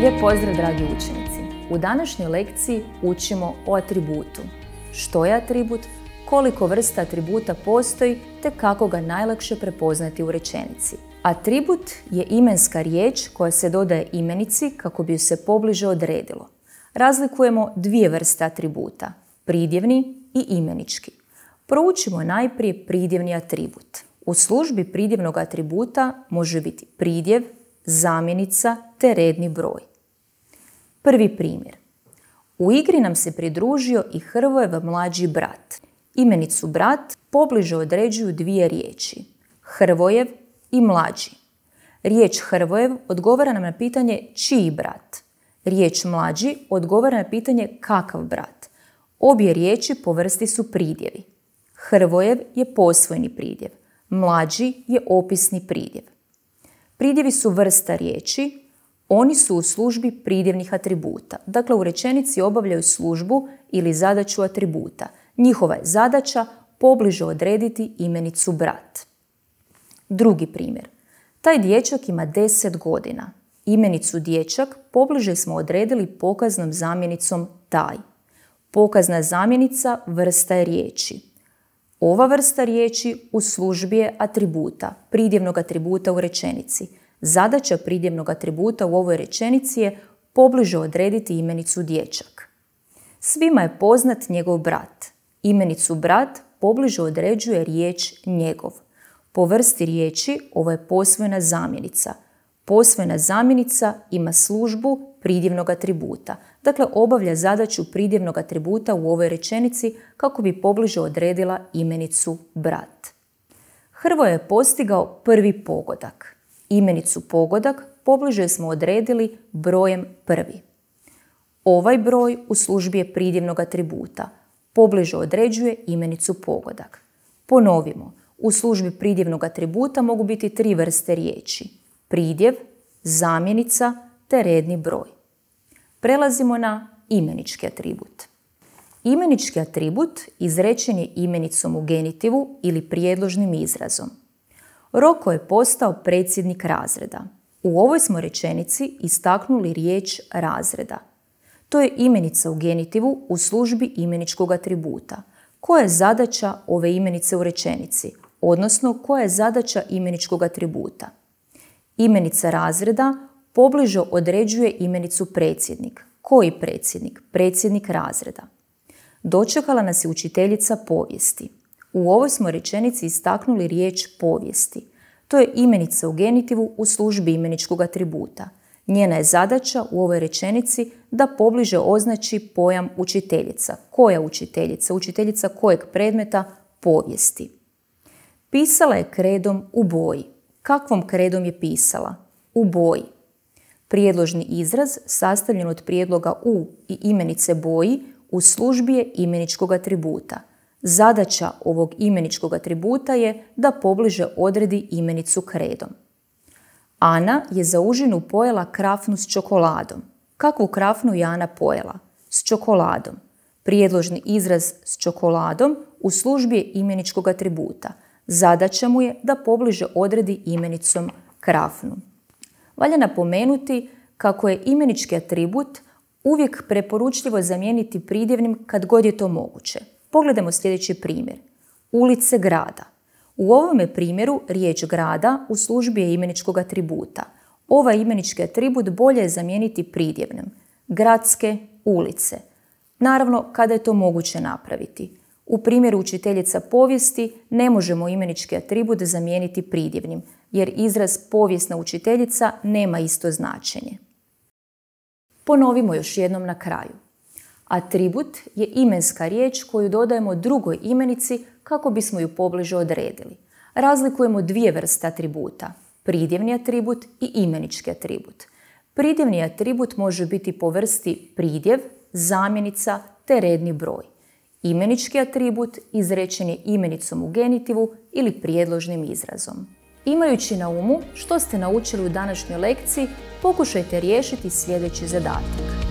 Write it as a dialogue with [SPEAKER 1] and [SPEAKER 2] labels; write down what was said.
[SPEAKER 1] Lijep pozdrav, dragi učenici! U današnjoj lekciji učimo o atributu. Što je atribut, koliko vrsta atributa postoji, te kako ga najlakše prepoznati u rečenici. Atribut je imenska riječ koja se dodaje imenici kako bi ju se pobliže odredilo. Razlikujemo dvije vrste atributa, pridjevni i imenički. Proučimo najprije pridjevni atribut. U službi pridjevnog atributa može biti pridjev, zamjenica te redni broj. Prvi primjer. U igri nam se pridružio i Hrvojev mlađi brat. Imenicu brat pobliže određuju dvije riječi. Hrvojev i mlađi. Riječ Hrvojev odgovara nam na pitanje čiji brat. Riječ mlađi odgovara na pitanje kakav brat. Obje riječi po vrsti su pridjevi. Hrvojev je posvojni pridjev, mlađi je opisni pridjev. Pridjevi su vrsta riječi oni su u službi pridjevnih atributa. Dakle, u rečenici obavljaju službu ili zadaću atributa. Njihova je zadaća pobliže odrediti imenicu brat. Drugi primjer. Taj dječak ima 10 godina. Imenicu dječak pobliže smo odredili pokaznom zamjenicom taj. Pokazna zamjenica vrsta je riječi. Ova vrsta riječi u službi je atributa, pridjevnog atributa u rečenici – Zadaća pridjevnog atributa u ovoj rečenici je pobliže odrediti imenicu dječak. Svima je poznat njegov brat. Imenicu brat pobliže određuje riječ njegov. Po vrsti riječi ovo je posvojena zamjenica. Posvojena zamjenica ima službu pridjevnog atributa. Dakle, obavlja zadaću pridjevnog atributa u ovoj rečenici kako bi pobliže odredila imenicu brat. Hrvo je postigao prvi pogodak. Imenicu pogodak pobliže smo odredili brojem prvi. Ovaj broj u službi je pridjevnog atributa. Pobliže određuje imenicu pogodak. Ponovimo, u službi pridjevnog atributa mogu biti tri vrste riječi. Pridjev, zamjenica te redni broj. Prelazimo na imenički atribut. Imenički atribut izrečen je imenicom u genitivu ili prijedložnim izrazom. Roko je postao predsjednik razreda. U ovoj smo rečenici istaknuli riječ razreda. To je imenica u genitivu u službi imeničkog atributa. Koja je zadaća ove imenice u rečenici, odnosno koja je zadaća imeničkog atributa? Imenica razreda pobliže određuje imenicu predsjednik. Koji predsjednik? Predsjednik razreda. Dočekala nas je učiteljica povijesti. U ovoj smo rečenici istaknuli riječ povijesti. To je imenica u genitivu u službi imeničkog atributa. Njena je zadaća u ovoj rečenici da pobliže označi pojam učiteljica. Koja učiteljica? Učiteljica kojeg predmeta? Povijesti. Pisala je kredom u boji. Kakvom kredom je pisala? U boji. Prijedložni izraz sastavljen od prijedloga u i imenice boji u službi je imeničkog atributa – Zadaća ovog imeničkog atributa je da pobliže odredi imenicu kredom. Ana je za užinu pojela krafnu s čokoladom. Kakvu krafnu je Ana pojela? S čokoladom. Prijedložni izraz s čokoladom u službi je imeničkog atributa. Zadaća mu je da pobliže odredi imenicom krafnu. Valja napomenuti kako je imenički atribut uvijek preporučljivo zamijeniti pridjevnim kad god je to moguće. Pogledajmo sljedeći primjer. Ulice grada. U ovome primjeru riječ grada u službi je imeničkog atributa. Ovaj imenički atribut bolje je zamijeniti pridjevnim. Gradske ulice. Naravno, kada je to moguće napraviti. U primjeru učiteljica povijesti ne možemo imenički atribut zamijeniti pridjevnim, jer izraz povijesna učiteljica nema isto značenje. Ponovimo još jednom na kraju. Atribut je imenska riječ koju dodajemo drugoj imenici kako bismo ju pobliže odredili. Razlikujemo dvije vrste atributa, pridjevni atribut i imenički atribut. Pridjevni atribut može biti po vrsti pridjev, zamjenica te redni broj. Imenički atribut izrečen je imenicom u genitivu ili prijedložnim izrazom. Imajući na umu što ste naučili u današnjoj lekciji, pokušajte riješiti sljedeći zadatak.